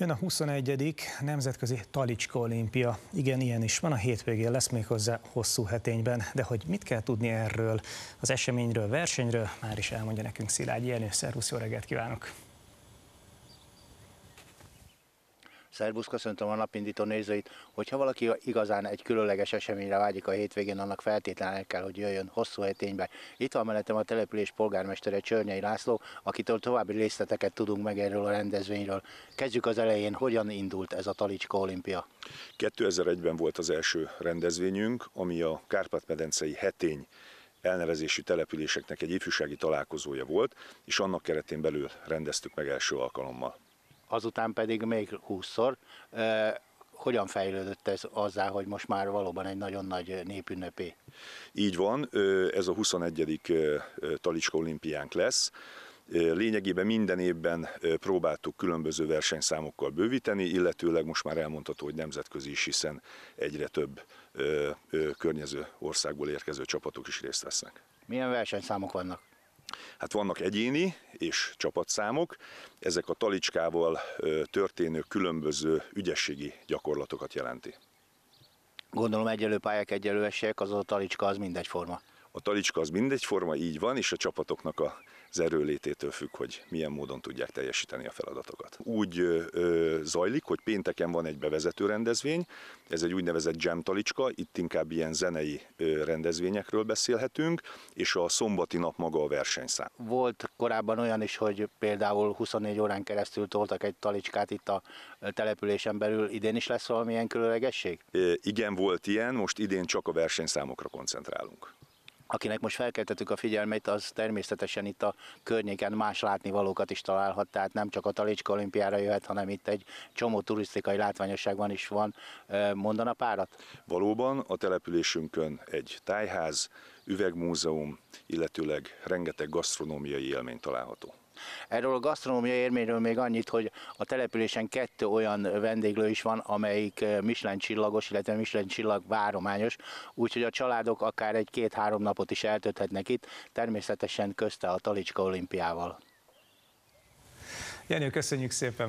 Jön a 21. Nemzetközi Talicska Olimpia. Igen, ilyen is van, a hétvégén lesz még hozzá hosszú hetényben, de hogy mit kell tudni erről, az eseményről, versenyről, már is elmondja nekünk Szilágyi Jenő. Szervusz, jó reggelt kívánok! Szerbusz, köszöntöm a napindító nézőit. Hogyha valaki igazán egy különleges eseményre vágyik a hétvégén, annak feltétlenül kell, hogy jöjjön hosszú hetényben. Itt van mellettem a település polgármestere Csörnyei László, akitől további részleteket tudunk meg erről a rendezvényről. Kezdjük az elején, hogyan indult ez a Talicska olimpia? 2001-ben volt az első rendezvényünk, ami a Kárpát-medencei hetény elnevezésű településeknek egy ifjúsági találkozója volt, és annak keretén belül rendeztük meg első alkalommal azután pedig még 20-szor. Hogyan fejlődött ez azzá, hogy most már valóban egy nagyon nagy népünnepé? Így van, ez a 21. Talicska olimpiánk lesz. Lényegében minden évben próbáltuk különböző versenyszámokkal bővíteni, illetőleg most már elmondható, hogy nemzetközi is, hiszen egyre több környező országból érkező csapatok is részt vesznek. Milyen versenyszámok vannak? Hát vannak egyéni és csapatszámok, ezek a talicskával történő különböző ügyességi gyakorlatokat jelenti. Gondolom egyelő pályák, egyelő esélyek, az a talicska az mindegyforma a talicska az mindegyforma, így van, és a csapatoknak a az erőlététől függ, hogy milyen módon tudják teljesíteni a feladatokat. Úgy ö, zajlik, hogy pénteken van egy bevezető rendezvény, ez egy úgynevezett jam talicska, itt inkább ilyen zenei ö, rendezvényekről beszélhetünk, és a szombati nap maga a versenyszám. Volt korábban olyan is, hogy például 24 órán keresztül toltak egy talicskát itt a településen belül, idén is lesz valamilyen különlegesség? É, igen, volt ilyen, most idén csak a versenyszámokra koncentrálunk akinek most felkeltettük a figyelmét, az természetesen itt a környéken más látnivalókat is találhat, tehát nem csak a Talicska olimpiára jöhet, hanem itt egy csomó turisztikai látványosságban is van. Mondana párat? Valóban a településünkön egy tájház, üvegmúzeum, illetőleg rengeteg gasztronómiai élmény található. Erről a gasztronómia érméről még annyit, hogy a településen kettő olyan vendéglő is van, amelyik eh, Michelin csillagos, illetve Michelin csillag várományos, úgyhogy a családok akár egy-két-három napot is eltölthetnek itt, természetesen közte a Talicska olimpiával. Jenő, köszönjük szépen!